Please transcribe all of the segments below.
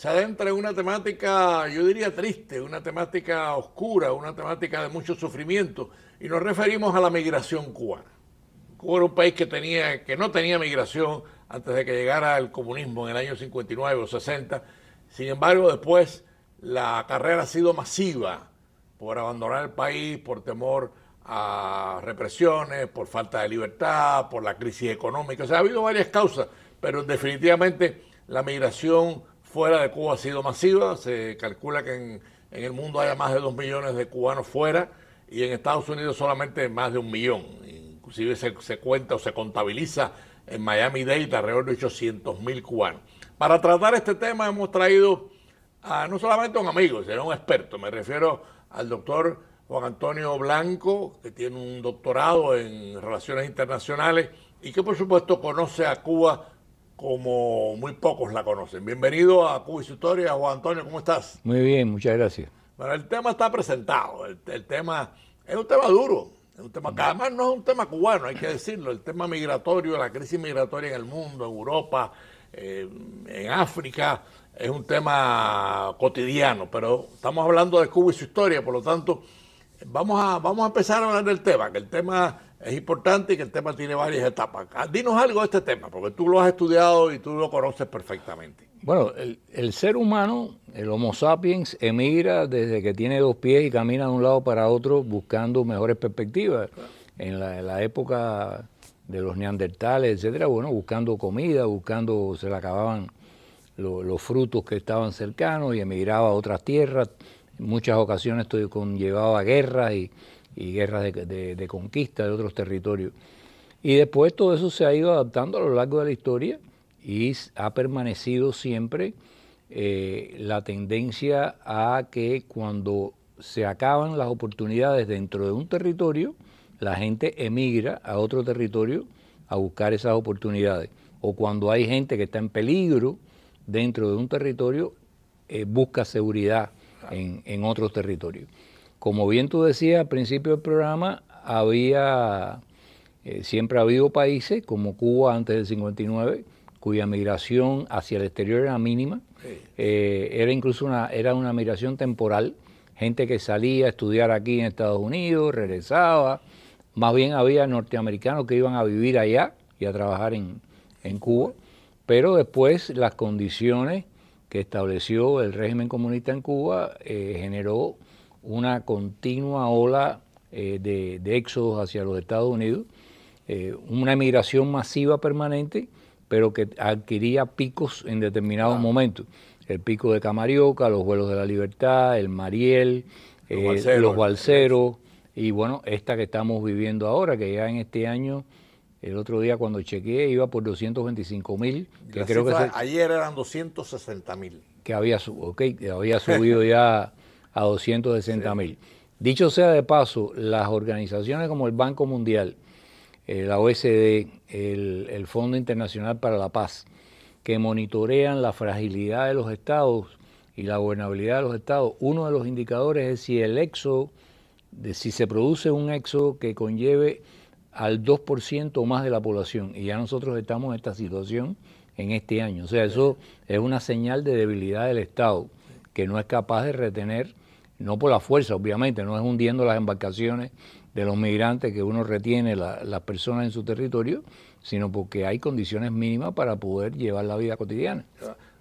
se adentra en una temática, yo diría triste, una temática oscura, una temática de mucho sufrimiento, y nos referimos a la migración cubana. Cuba era un país que, tenía, que no tenía migración antes de que llegara el comunismo en el año 59 o 60, sin embargo después la carrera ha sido masiva por abandonar el país, por temor a represiones, por falta de libertad, por la crisis económica, o sea, ha habido varias causas, pero definitivamente la migración fuera de Cuba ha sido masiva. Se calcula que en, el mundo haya más de 2 millones de cubanos fuera y en Estados Unidos solamente más de un millón. Inclusive se, cuenta o se contabiliza en Miami Dade alrededor de 800 mil cubanos. Para tratar este tema hemos traído a no solamente a un amigo, sino a un experto. Me refiero al doctor Juan Antonio Blanco, que tiene un doctorado en relaciones internacionales y que por supuesto conoce a Cuba como muy pocos la conocen. Bienvenido a Cuba y su historia, Juan Antonio, ¿cómo estás? Muy bien, muchas gracias. Bueno, el tema está presentado, el, tema es un tema duro, es un tema además no es un tema cubano, hay que decirlo, el tema migratorio, la crisis migratoria en el mundo, en Europa, eh, en África, es un tema cotidiano, pero estamos hablando de Cuba y su historia, por lo tanto, vamos a, vamos a empezar a hablar del tema, que el tema es importante y que el tema tiene varias etapas. Ah, dinos algo de este tema, porque tú lo has estudiado y tú lo conoces perfectamente. Bueno, el, ser humano, el Homo sapiens, emigra desde que tiene dos pies y camina de un lado para otro buscando mejores perspectivas. En la, época de los neandertales, etcétera, bueno, buscando comida, buscando, se le acababan los frutos que estaban cercanos y emigraba a otras tierras, muchas ocasiones conllevaba guerras y, guerras de, conquista de otros territorios. Y después todo eso se ha ido adaptando a lo largo de la historia y ha permanecido siempre eh, la tendencia a que cuando se acaban las oportunidades dentro de un territorio, la gente emigra a otro territorio a buscar esas oportunidades. O cuando hay gente que está en peligro dentro de un territorio, eh, busca seguridad en, otros territorios. Como bien tú decías al principio del programa, había, eh, siempre ha habido países como Cuba antes del 59, cuya migración hacia el exterior era mínima, eh, era incluso una, era una migración temporal, gente que salía a estudiar aquí en Estados Unidos, regresaba, más bien había norteamericanos que iban a vivir allá y a trabajar en, en Cuba, pero después las condiciones que estableció el régimen comunista en Cuba eh, generó una continua ola eh, de, éxodos hacia los Estados Unidos, eh, una emigración masiva permanente, pero que adquiría picos en determinados momentos. El pico de Camarioca, los vuelos de la libertad, el Mariel, los balseros, y bueno, esta que estamos viviendo ahora, que ya en este año el otro día cuando chequeé iba por 225 mil, creo que ayer eran 260 mil. Que había, okay, que había subido ya a 260 mil. Dicho sea de paso, las organizaciones como el Banco Mundial, eh, la OSD, e el, Fondo Internacional para la Paz, que monitorean la fragilidad de los estados y la gobernabilidad de los estados, uno de los indicadores es si el éxodo, si se produce un exo que conlleve al 2% o más de la población. Y ya nosotros estamos en esta situación en este año. O sea, eso es una señal de debilidad del Estado, que no es capaz de retener, no por la fuerza, obviamente, no es hundiendo las embarcaciones de los migrantes que uno retiene las personas en su territorio, sino porque hay condiciones mínimas para poder llevar la vida cotidiana.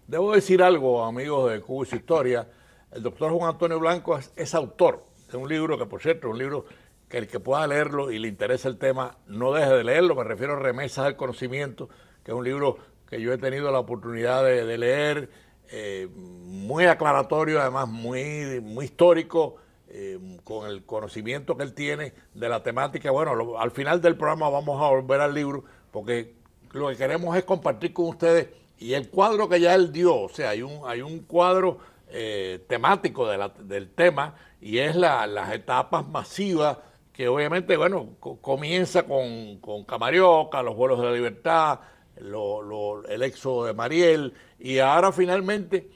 Debo decir algo, amigos de Cuba y su historia. El doctor Juan Antonio Blanco es, autor de un libro que, por cierto, un libro que el que pueda leerlo y le interesa el tema, no deje de leerlo. Me refiero a Remesas del Conocimiento, que es un libro que yo he tenido la oportunidad de, leer, eh, muy aclaratorio, además muy, muy histórico, eh, con el conocimiento que él tiene de la temática. Bueno, al final del programa vamos a volver al libro, porque lo que queremos es compartir con ustedes y el cuadro que ya él dio, o sea, hay un, hay un cuadro eh, temático del tema y es las etapas masivas que obviamente, bueno, comienza con, Camarioca, los vuelos de la libertad, el éxodo de Mariel, y ahora finalmente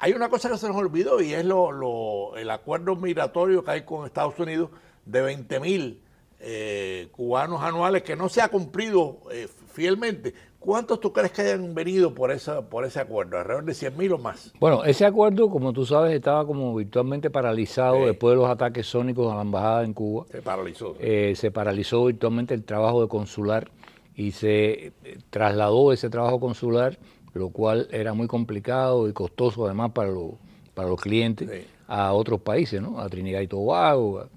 hay una cosa que se nos olvidó y es el acuerdo migratorio que hay con Estados Unidos de 20.000 eh, cubanos anuales que no se ha cumplido eh, fielmente. ¿Cuántos tú crees que hayan venido por, esa, por ese acuerdo? ¿Alrededor de 100.000 o más? Bueno, ese acuerdo, como tú sabes, estaba como virtualmente paralizado después de los ataques sónicos a la embajada en Cuba. Se paralizó. Eh, se paralizó virtualmente el trabajo de consular y se eh, trasladó ese trabajo consular, lo cual era muy complicado y costoso además para, los clientes, a otros países, ¿no? A Trinidad y Tobago.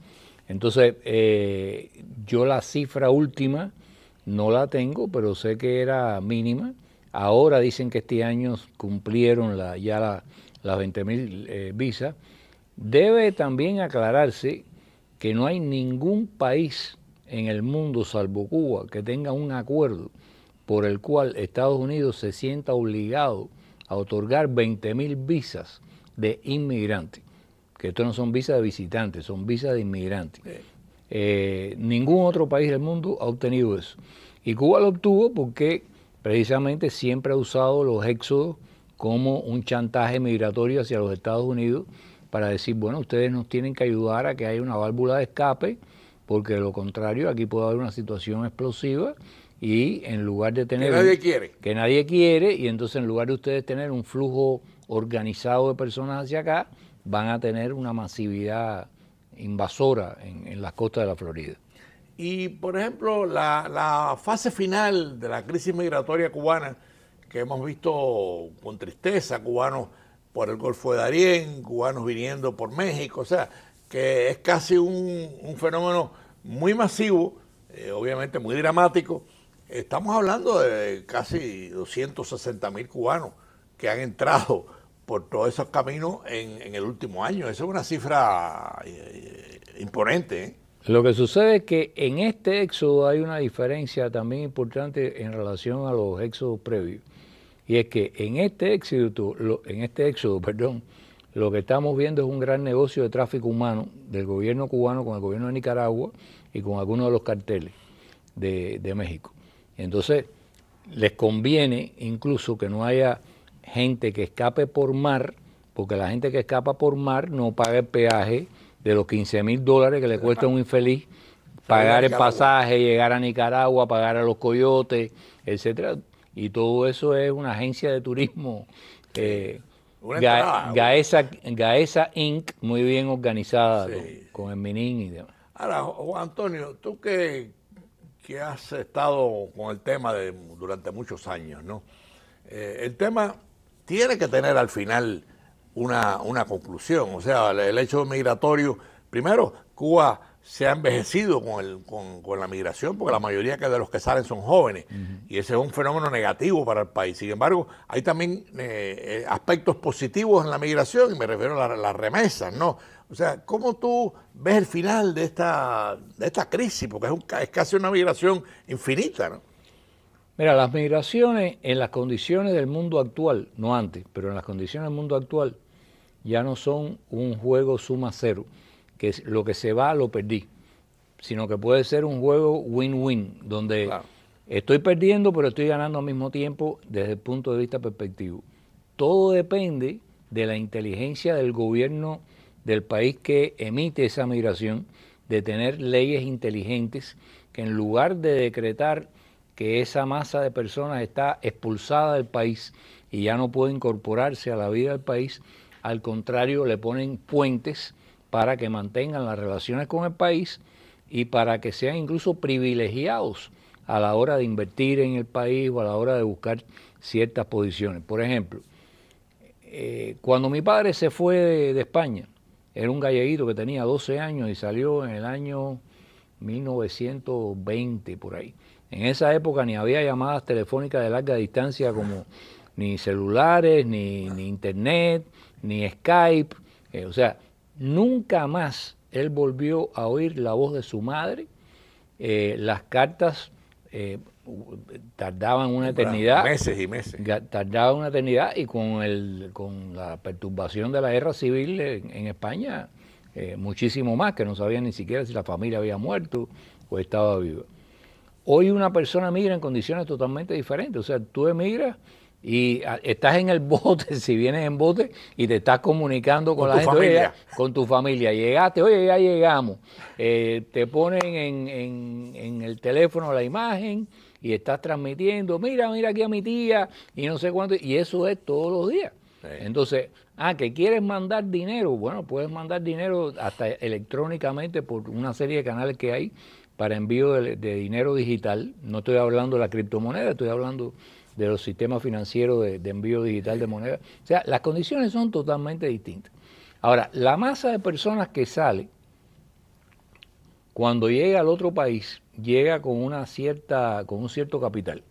Entonces, eh, yo la cifra última no la tengo, pero sé que era mínima. Ahora dicen que este año cumplieron ya las 20.000 eh, visas. Debe también aclararse que no hay ningún país en el mundo, salvo Cuba, que tenga un acuerdo por el cual Estados Unidos se sienta obligado a otorgar 20.000 visas de inmigrantes. Que esto no son visas de visitantes, son visas de inmigrantes. Eh, eh, ningún otro país del mundo ha obtenido eso. Y Cuba lo obtuvo porque precisamente siempre ha usado los éxodos como un chantaje migratorio hacia los Estados Unidos para decir, bueno, ustedes nos tienen que ayudar a que haya una válvula de escape, porque de lo contrario aquí puede haber una situación explosiva y en lugar de tener... Que nadie quiere. Que nadie quiere y entonces en lugar de ustedes tener un flujo organizado de personas hacia acá, van a tener una masividad invasora en, las costas de la Florida. Y, por ejemplo, la, fase final de la crisis migratoria cubana, que hemos visto con tristeza, cubanos por el Golfo de Darién, cubanos viniendo por México, o sea, que es casi un, fenómeno muy masivo, eh, obviamente muy dramático. Estamos hablando de casi 260 mil cubanos que han entrado por todos esos caminos en, el último año. Esa es una cifra eh, eh, imponente. ¿eh? Lo que sucede es que en este éxodo hay una diferencia también importante en relación a los éxodos previos. Y es que en este éxodo, lo, en este éxodo, perdón, lo que estamos viendo es un gran negocio de tráfico humano del gobierno cubano con el gobierno de Nicaragua y con algunos de los carteles de México. Entonces, les conviene incluso que no haya gente que escape por mar, porque la gente que escapa por mar no paga el peaje de los 15 mil dólares que le cuesta a un infeliz pagar el pasaje, llegar a Nicaragua, pagar a los coyotes, etcétera. Y todo eso es una agencia de turismo. Eh, Gaesa, Inc., muy bien organizada con, el Minin y demás. Ahora, Juan Antonio, tú que, que has estado con el tema de, durante muchos años, ¿no? Eh, el tema tiene que tener al final una, una conclusión. O sea, el hecho migratorio, primero, Cuba se ha envejecido con, con, la migración, porque la mayoría de los que salen son jóvenes, y ese es un fenómeno negativo para el país. Sin embargo, hay también eh, eh, aspectos positivos en la migración, y me refiero a las remesas, ¿no? O sea, ¿cómo tú ves el final de esta, esta crisis? Porque es, un, es casi una migración infinita, ¿no? Mira, las migraciones en las condiciones del mundo actual, no antes, pero en las condiciones del mundo actual, ya no son un juego suma cero, que es lo que se va lo perdí, sino que puede ser un juego win-win, donde estoy perdiendo pero estoy ganando al mismo tiempo desde el punto de vista perspectivo. Todo depende de la inteligencia del gobierno del país que emite esa migración, de tener leyes inteligentes que en lugar de decretar que esa masa de personas está expulsada del país y ya no puede incorporarse a la vida del país, al contrario, le ponen puentes para que mantengan las relaciones con el país y para que sean incluso privilegiados a la hora de invertir en el país o a la hora de buscar ciertas posiciones. Por ejemplo, eh, cuando mi padre se fue de, de, España, era un galleguito que tenía 12 años y salió en el año 1920 por ahí. En esa época ni había llamadas telefónicas de larga distancia como ni celulares, ni, internet, ni Skype. Eh, o sea, nunca más él volvió a oír la voz de su madre. Eh, las cartas eh, tardaban una eternidad. Meses y meses. Tardaban una eternidad y con, el, con la perturbación de la guerra civil en, en España, muchísimo más, que no sabía ni siquiera si la familia había muerto o estaba viva. Hoy una persona migra en condiciones totalmente diferentes. O sea, tú emigras y ah, estás en el bote, si vienes en bote, y te estás comunicando con, la gente, familia. con tu familia. Llegaste, oye, ya llegamos. Eh, te ponen en, en, el teléfono la imagen y estás transmitiendo, mira, mira aquí a mi tía, y no sé cuánto, y eso es todos los días. Eh, entonces, ah, que quieres mandar dinero, bueno, puedes mandar dinero hasta electrónicamente por una serie de canales que hay para envío de, dinero digital. No estoy hablando de la criptomoneda, estoy hablando de los sistemas financieros de, de envío digital de moneda. O sea, las condiciones son totalmente distintas. Ahora, la masa de personas que sale, cuando llega al otro país, llega con una cierta, con un cierto capital.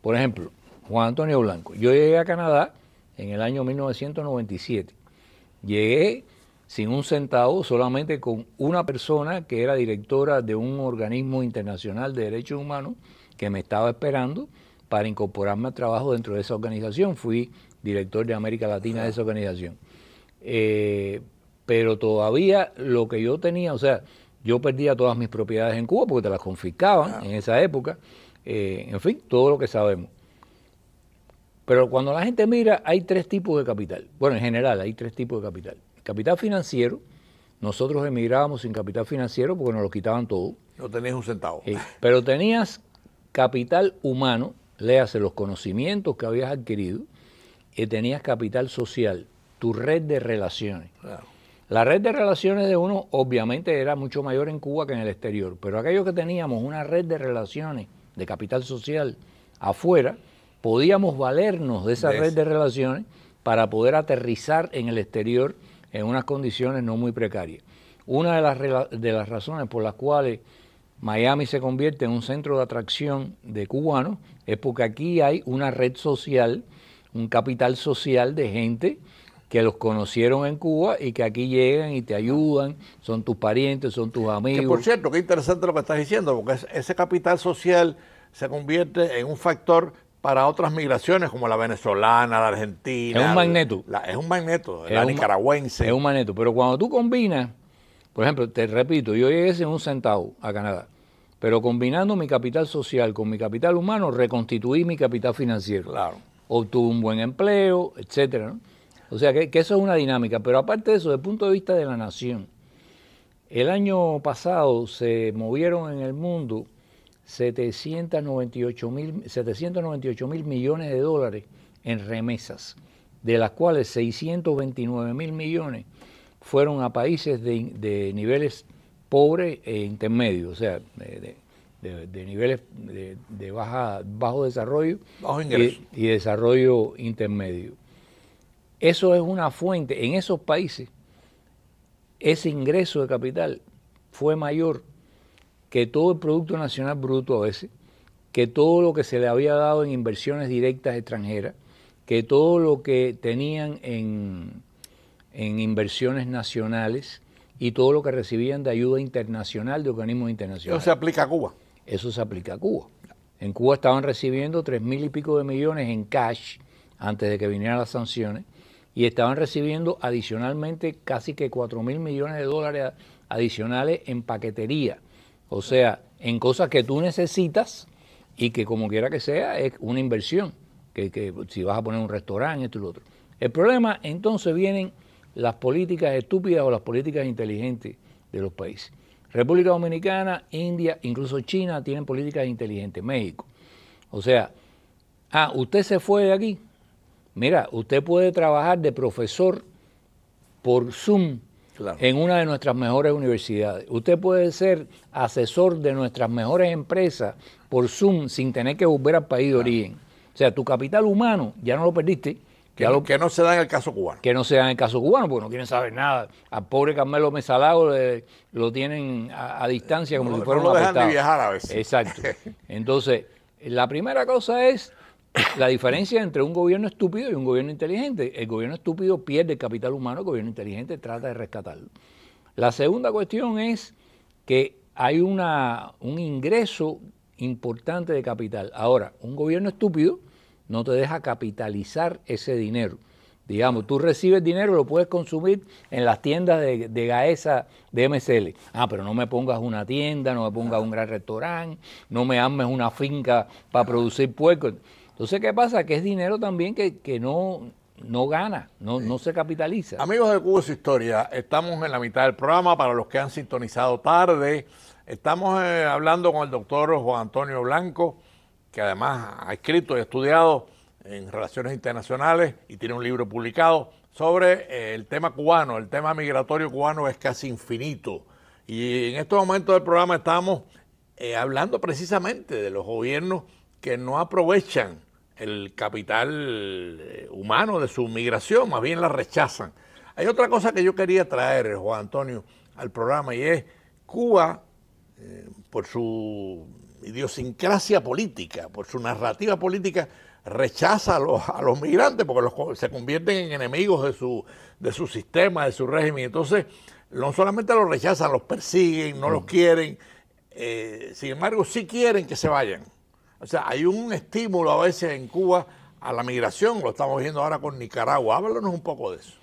Por ejemplo, Juan Antonio Blanco. Yo llegué a Canadá en el año 1997. Llegué sin un centavo, solamente con una persona que era directora de un organismo internacional de derechos humanos que me estaba esperando para incorporarme al trabajo dentro de esa organización. Fui director de América Latina de esa organización. Eh, pero todavía lo que yo tenía, o sea, yo perdía todas mis propiedades en Cuba porque te las confiscaban ah. en esa época. Eh, en fin, todo lo que sabemos. Pero cuando la gente mira, hay tres tipos de capital. Bueno, en general hay tres tipos de capital. capital financiero, nosotros emigrábamos sin capital financiero porque nos lo quitaban todo. No tenías un centavo. Eh, pero tenías capital humano, léase los conocimientos que habías adquirido, y tenías capital social, tu red de relaciones. La red de relaciones de uno obviamente era mucho mayor en Cuba que en el exterior, pero aquello que teníamos una red de relaciones de capital social afuera, podíamos valernos de esa red de relaciones para poder aterrizar en el exterior en unas condiciones no muy precarias. Una de las, de las razones por las cuales Miami se convierte en un centro de atracción de cubanos es porque aquí hay una red social, un capital social de gente que los conocieron en Cuba y que aquí llegan y te ayudan, son tus parientes, son tus amigos. por cierto, qué interesante lo que estás diciendo, porque ese capital social se convierte en un factor para otras migraciones como la venezolana, la argentina. Es un magneto. es un magneto, la nicaragüense. Es un magneto, pero cuando tú combinas, por ejemplo, te repito, yo llegué sin un centavo a Canadá, pero combinando mi capital social con mi capital humano, reconstituí mi capital financiero. Claro. Obtuve un buen empleo, etcétera. O sea que, que eso es una dinámica, pero aparte de eso, desde el punto de vista de la nación, el año pasado se movieron en el mundo 798 mil, 798 mil millones de dólares en remesas, de las cuales 629 mil millones fueron a países de, niveles pobres e intermedios, o sea, de, niveles de, baja, bajo desarrollo y desarrollo intermedio. Eso es una fuente, en esos países ese ingreso de capital fue mayor que todo el Producto Nacional Bruto a veces, que todo lo que se le había dado en inversiones directas extranjeras, que todo lo que tenían en, en inversiones nacionales y todo lo que recibían de ayuda internacional de organismos internacionales. Eso se aplica a Cuba. Eso se aplica a Cuba. En Cuba estaban recibiendo tres mil y pico de millones en cash antes de que vinieran las sanciones y estaban recibiendo adicionalmente casi que cuatro mil millones de dólares adicionales en paquetería o sea, en cosas que tú necesitas y que como quiera que sea es una inversión, que, si vas a poner un restaurante, esto y lo otro. El problema entonces vienen las políticas estúpidas o las políticas inteligentes de los países. República Dominicana, India, incluso China tienen políticas inteligentes, México. O sea, ah, usted se fue de aquí. Mira, usted puede trabajar de profesor por Zoom en una de nuestras mejores universidades. Usted puede ser asesor de nuestras mejores empresas por Zoom sin tener que volver al país de origen. O sea, tu capital humano ya no lo perdiste. Que, lo, que, no se da en el caso cubano. Que no se da en el caso cubano, porque no quieren saber nada. Al pobre Carmelo Mesalago lo tienen a, distancia como si fuera no lo dejan de viajar a veces. Exacto. Entonces, la primera cosa es la diferencia entre un gobierno estúpido y un gobierno inteligente. El gobierno estúpido pierde capital humano, el gobierno inteligente trata de rescatarlo. La segunda cuestión es que hay una, un ingreso importante de capital. Ahora, un gobierno estúpido no te deja capitalizar ese dinero. Digamos, tú recibes dinero, lo puedes consumir en las tiendas de, Gaesa de MSL. Ah, pero no me pongas una tienda, no me pongas un gran restaurante, no me ames una finca para producir puerco. Entonces, ¿qué pasa? Que es dinero también que, no, no gana, no, no se capitaliza. Amigos de Cuba Historia, estamos en la mitad del programa para los que han sintonizado tarde. Estamos eh, hablando con el doctor Juan Antonio Blanco, que además ha escrito y estudiado en relaciones internacionales y tiene un libro publicado sobre eh, el tema cubano. El tema migratorio cubano es casi infinito. Y en estos momentos del programa estamos eh, hablando precisamente de los gobiernos que no aprovechan el capital eh, humano de su migración, más bien la rechazan. Hay otra cosa que yo quería traer, Juan Antonio, al programa y es Cuba, eh, por su idiosincrasia política, por su narrativa política, rechaza a los, a los migrantes porque los, se convierten en enemigos de su, de su sistema, de su régimen. Entonces, no solamente los rechazan, los persiguen, no los quieren, eh, sin embargo, sí quieren que se vayan. O sea, hay un estímulo a veces en Cuba a la migración, lo estamos viendo ahora con Nicaragua. Háblanos un poco de eso.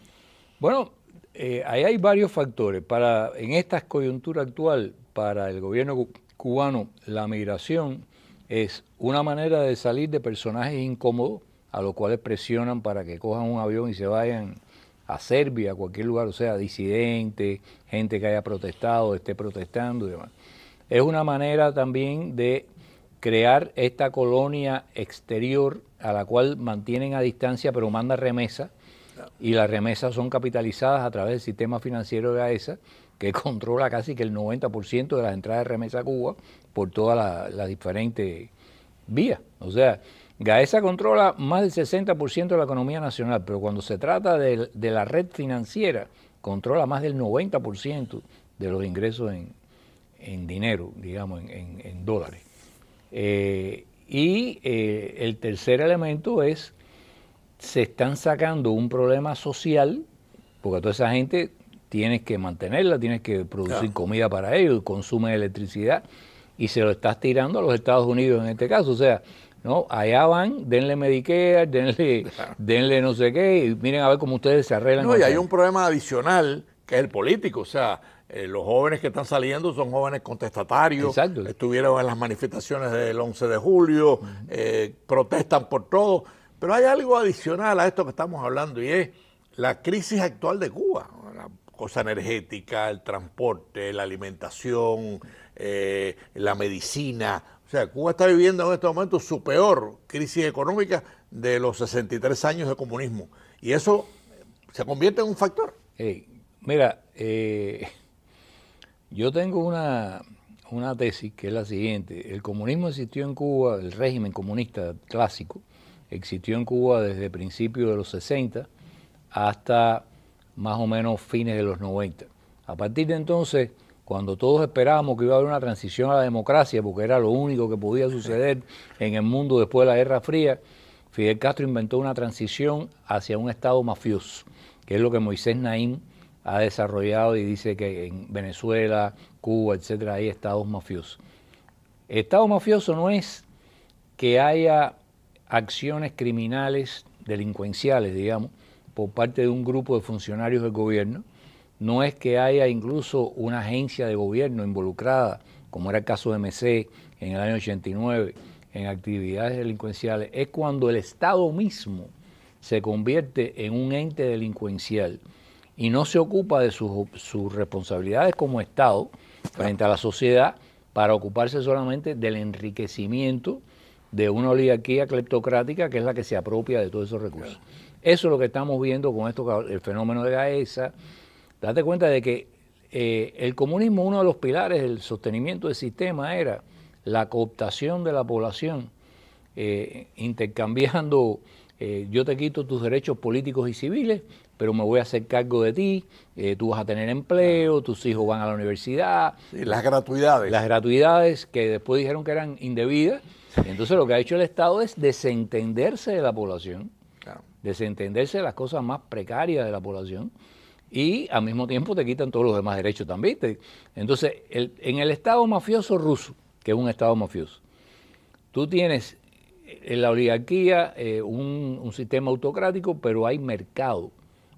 Bueno, eh, ahí hay varios factores. Para, en esta coyuntura actual, para el gobierno cubano, la migración es una manera de salir de personajes incómodos, a los cuales presionan para que cojan un avión y se vayan a Serbia, a cualquier lugar, o sea, disidente, gente que haya protestado, esté protestando y demás. Es una manera también de crear esta colonia exterior a la cual mantienen a distancia pero manda remesas y las remesas son capitalizadas a través del sistema financiero de AESA e que controla casi que el 90% de las entradas de remesa a Cuba por todas las diferentes vías. O sea, GAESA controla más del 60% de la economía nacional, pero cuando se trata de, la red financiera, controla más del 90% de los ingresos en, dinero, digamos, en dólares. Eh, y eh, el tercer elemento es, se están sacando un problema social, porque toda esa gente tienes que mantenerla, tienes que producir comida para ellos, consume electricidad, y se lo estás tirando a los Estados Unidos en este caso. O sea, no, allá van, denle Medicare, denle, denle no sé qué, y miren a ver cómo ustedes se arreglan. No, y hay un problema adicional que es el político, o sea, eh, los jóvenes que están saliendo son jóvenes contestatarios, estuvieron en las manifestaciones del 11 de julio, eh, protestan por todo, pero hay algo adicional a esto que estamos hablando y es la crisis actual de Cuba, la cosa energética, el transporte, la alimentación, eh, la medicina. O sea, Cuba está viviendo en este momento su peor crisis económica de los 63 años de comunismo. Y eso se convierte en un factor. mira, eh, yo tengo una, tesis que es la siguiente. El comunismo existió en Cuba, el régimen comunista clásico, existió en Cuba desde principios de los 60 hasta más o menos fines de los 90. A partir de entonces, cuando todos esperábamos que iba a haber una transición a la democracia, porque era lo único que podía suceder en el mundo después de la Guerra Fría, Fidel Castro inventó una transición hacia un Estado mafioso, que es lo que Moisés Naim ha desarrollado y dice que en Venezuela, Cuba, etcétera, hay estados mafiosos. Estado mafioso no es que haya acciones criminales, delincuenciales, digamos, por parte de un grupo de funcionarios del gobierno, no es que haya incluso una agencia de gobierno involucrada, como era el caso de MC en el año 89, en actividades delincuenciales, es cuando el Estado mismo se convierte en un ente delincuencial y no se ocupa de sus, responsabilidades como Estado frente a la sociedad para ocuparse solamente del enriquecimiento de una oligarquía cleptocrática que es la que se apropia de todos esos recursos. Eso es lo que estamos viendo con esto, el fenómeno de Gaesa. Date cuenta de que eh, el comunismo, uno de los pilares del sostenimiento del sistema era la cooptación de la población, eh, intercambiando eh, yo te quito tus derechos políticos y civiles pero me voy a hacer cargo de ti, eh, tú vas a tener empleo, tus hijos van a la universidad. las gratuidades. Las gratuidades que después dijeron que eran indebidas. Entonces lo que ha hecho el Estado es desentenderse de la población, desentenderse de las cosas más precarias de la población y al mismo tiempo te quitan todos los demás derechos también. entonces, en el Estado mafioso ruso, que es un Estado mafioso, tú tienes en la oligarquía eh, un, un, sistema autocrático, pero hay mercado.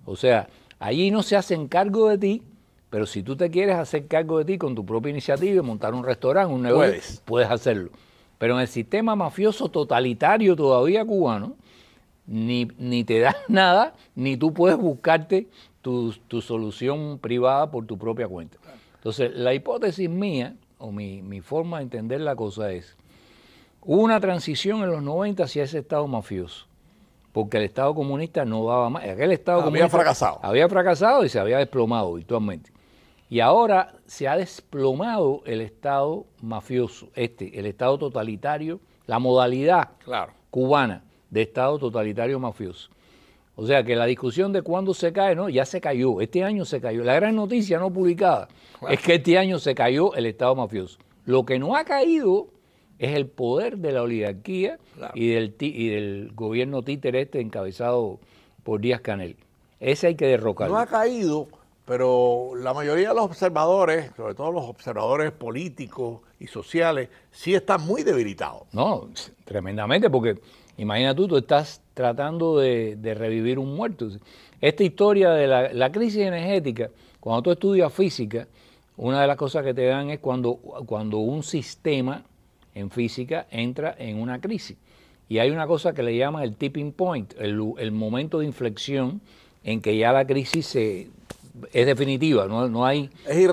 O sea, allí no se hacen cargo de ti, pero si tú te quieres hacer cargo de ti con tu propia iniciativa y montar un restaurante, un negocio, puedes, hacerlo. Pero en el sistema mafioso totalitario todavía cubano, ni, ni te das nada, ni tú puedes buscarte tu, solución privada por tu propia cuenta. Entonces, la hipótesis mía, o mi, mi forma de entender la cosa es, hubo una transición en los 90 hacia ese estado mafioso porque el Estado comunista no daba más. Estado había fracasado. Había fracasado y se había desplomado virtualmente. Y ahora se ha desplomado el Estado mafioso, este, el Estado totalitario, la modalidad cubana de Estado totalitario mafioso. O sea que la discusión de cuándo se cae, no, ya se cayó. Este año se cayó. La gran noticia no publicada es que este año se cayó el Estado mafioso. Lo que no ha caído es el poder de la oligarquía y, del, y del gobierno títer este encabezado por Díaz Canel. Ese hay que derrocarlo. No ha caído, pero la mayoría de los observadores, sobre todo los observadores políticos y sociales, sí están muy debilitados. No, tremendamente, porque imagina tú, tú estás tratando de, revivir un muerto. Esta historia de la, crisis energética, cuando tú estudias física, una de las cosas que te dan es cuando, cuando un sistema en física entra en una crisis. Y hay una cosa que le llaman el tipping point, el, momento de inflexión en que ya la crisis es definitiva, no, hay... Es Es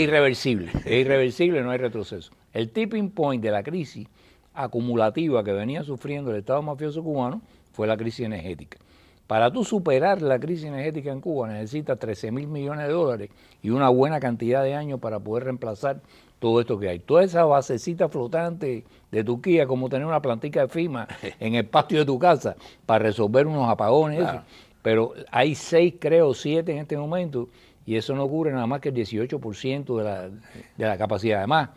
irreversible, es irreversible, no hay retroceso. El tipping point de la crisis acumulativa que venía sufriendo el Estado mafioso cubano fue la crisis energética. Para tú superar la crisis energética en Cuba necesitas 13 mil millones de dólares y una buena cantidad de años para poder reemplazar todo esto que hay. Toda esa basecita flotante de Turquía, como tener una plantica de FIMA en el patio de tu casa para resolver unos apagones. Pero hay seis, creo, siete en este momento y eso no cubre nada más que el 18% de la, de la capacidad. Además,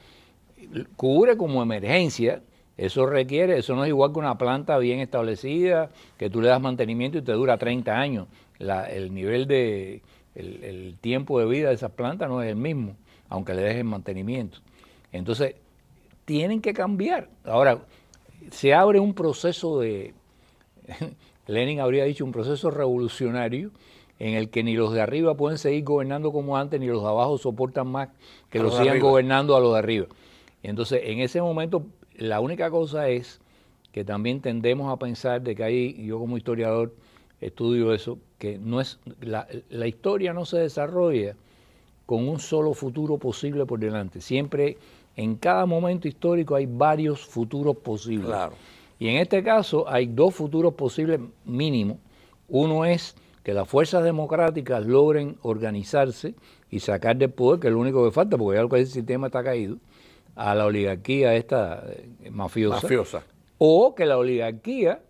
cubre como emergencia, eso requiere, eso no es igual que una planta bien establecida, que tú le das mantenimiento y te dura 30 años. el nivel de, el tiempo de vida de esas plantas no es el mismo aunque le dejen mantenimiento. Entonces, tienen que cambiar. Ahora, se abre un proceso de, Lenin habría dicho, un proceso revolucionario en el que ni los de arriba pueden seguir gobernando como antes, ni los de abajo soportan más que los, sigan gobernando a los de arriba. Entonces, en ese momento, la única cosa es que también tendemos a pensar de que ahí, yo como historiador estudio eso, que no es la, la historia no se desarrolla con un solo futuro posible por delante. Siempre, en cada momento histórico hay varios futuros posibles. Claro. Y en este caso hay dos futuros posibles mínimos. Uno es que las fuerzas democráticas logren organizarse y sacar del poder, que es lo único que falta, porque ya el sistema está caído, a la oligarquía esta eh, mafiosa. Mafiosa. O que la oligarquía,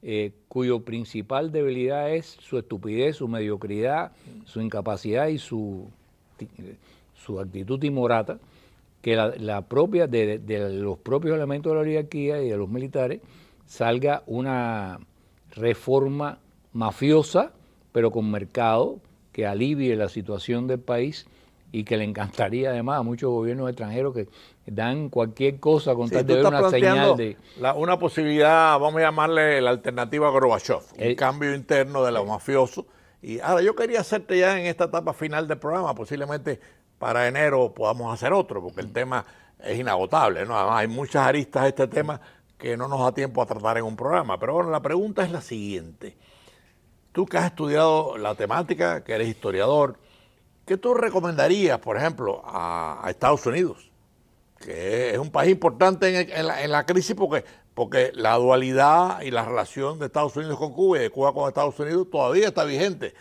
eh, cuyo principal debilidad es su estupidez, su mediocridad, su incapacidad y su eh, su actitud timorata que la, propia de, los propios elementos de la oligarquía y de los militares salga una reforma mafiosa, pero con mercado, que alivie la situación del país y que le encantaría además a muchos gobiernos extranjeros que dan cualquier cosa con tal de ver una señal de... una posibilidad, vamos a llamarle la alternativa a Gorbachev, un el, cambio interno de los mafiosos y ahora yo quería hacerte ya en esta etapa final del programa, posiblemente para enero podamos hacer otro, porque el mm. tema es inagotable, ¿no? hay muchas aristas de este tema que no nos da tiempo a tratar en un programa. Pero bueno, la pregunta es la siguiente. Tú que has estudiado la temática, que eres historiador, ¿qué tú recomendarías, por ejemplo, a, Estados Unidos? Que es un país importante en, en la crisis porque porque la dualidad y la relación de Estados Unidos con Cuba y de Cuba con Estados Unidos todavía está vigente.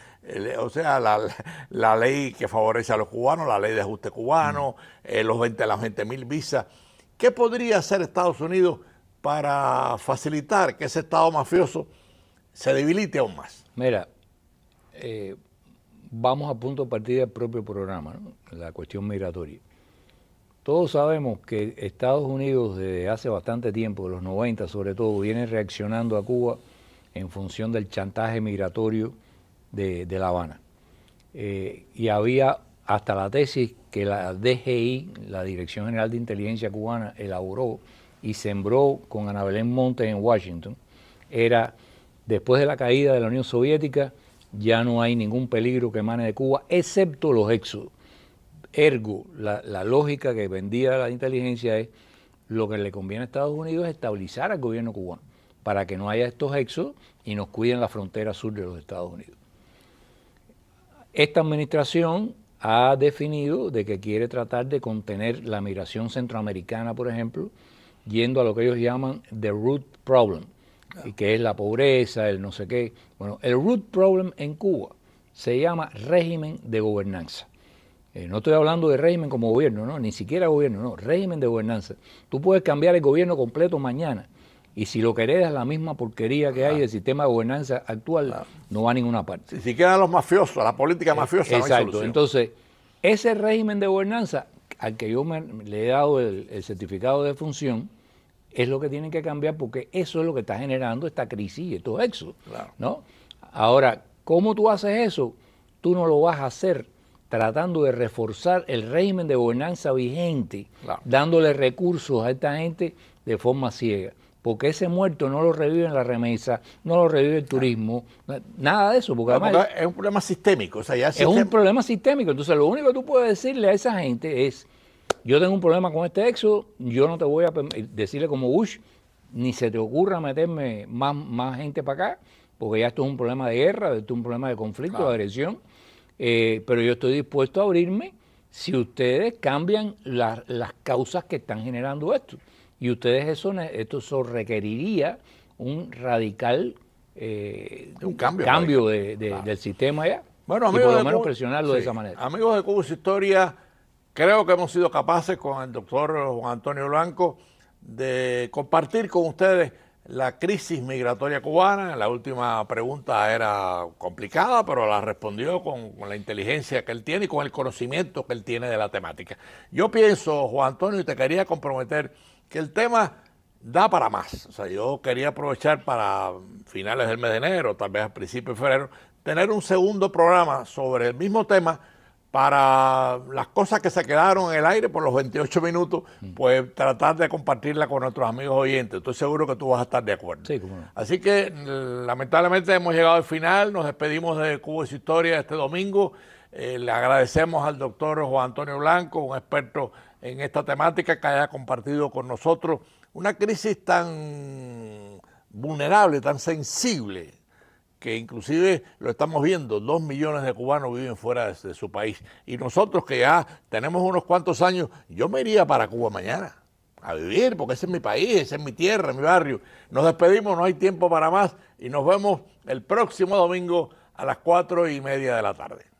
O sea, la, ley que favorece a los cubanos, la ley de ajuste cubano, eh, los 20, las 20 mil visas. ¿Qué podría hacer Estados Unidos para facilitar que ese Estado mafioso se debilite aún más? Mira, eh, vamos a punto a partir del propio programa, la cuestión migratoria. Todos sabemos que Estados Unidos desde hace bastante tiempo, de los 90 sobre todo, viene reaccionando a Cuba en función del chantaje migratorio de, La Habana. Eh, y había hasta la tesis que la DGI, la Dirección General de Inteligencia Cubana, elaboró y sembró con Ana Belén Montes en Washington, era después de la caída de la Unión Soviética, ya no hay ningún peligro que emane de Cuba, excepto los éxodos. Ergo, la, lógica que vendía la inteligencia es lo que le conviene a Estados Unidos es estabilizar al gobierno cubano para que no haya estos éxodos y nos cuiden la frontera sur de los Estados Unidos. Esta administración ha definido de que quiere tratar de contener la migración centroamericana, por ejemplo, yendo a lo que ellos llaman the root problem, que es la pobreza, el no sé qué. Bueno, el root problem en Cuba se llama régimen de gobernanza. Eh, no estoy hablando de régimen como gobierno, no, ni siquiera gobierno, no, régimen de gobernanza. Tú puedes cambiar el gobierno completo mañana. Y si lo querés es la misma porquería que hay del sistema de gobernanza actual, no va a ninguna parte. Ni siquiera los mafiosos, la política eh, mafiosa. exacto. Entonces, ese régimen de gobernanza al que yo le he dado el, certificado de función, es lo que tienen que cambiar porque eso es lo que está generando esta crisis y estos exos. Claro. ¿no? Ahora, ¿cómo tú haces eso? Tú no lo vas a hacer tratando de reforzar el régimen de gobernanza vigente, dándole recursos a esta gente de forma ciega. Porque ese muerto no lo revive en la remesa, no lo revive el turismo, nada de eso. Porque es un problema sistémico. es un problema sistémico. Entonces, lo único que tú puedes decirle a esa gente es: Yo tengo un problema con este éxodo, yo no te voy a decirle como Bush, ni se te ocurra meterme más, más gente para acá, porque ya esto es un problema de guerra, esto es un problema de conflicto, de agresión eh, pero yo estoy dispuesto a abrirme si ustedes cambian las causas que están generando esto. Y ustedes eso, esto eso requeriría un radical eh, un cambio, cambio de, del sistema ya. Bueno, amigos y por lo menos presionarlo de esa manera. Amigos de Cubus Historia, creo que hemos sido capaces con el doctor Juan Antonio Blanco de compartir con ustedes la crisis migratoria cubana. La última pregunta era complicada, pero la respondió con, la inteligencia que él tiene y con el conocimiento que él tiene de la temática. Yo pienso, Juan Antonio, y te quería comprometer que el tema da para más. O sea, yo quería aprovechar para finales del mes de enero, tal vez a principios de febrero, tener un segundo programa sobre el mismo tema para las cosas que se quedaron en el aire por los 28 minutos, mm. pues tratar de compartirla con nuestros amigos oyentes. Estoy seguro que tú vas a estar de acuerdo. Así que mm, lamentablemente hemos llegado al final, nos despedimos de Cuba y su historia este domingo. Eh, le agradecemos al doctor Juan Antonio Blanco, un experto en esta temática, que haya compartido con nosotros una crisis tan vulnerable, tan sensible, que inclusive lo estamos viendo, dos millones de cubanos viven fuera de, su país. Y nosotros que ya tenemos unos cuantos años, yo me iría para Cuba mañana a vivir, porque ese es mi país, esa es mi tierra, mi barrio. Nos despedimos, no hay tiempo para más y nos vemos el próximo domingo a las cuatro y media de la tarde.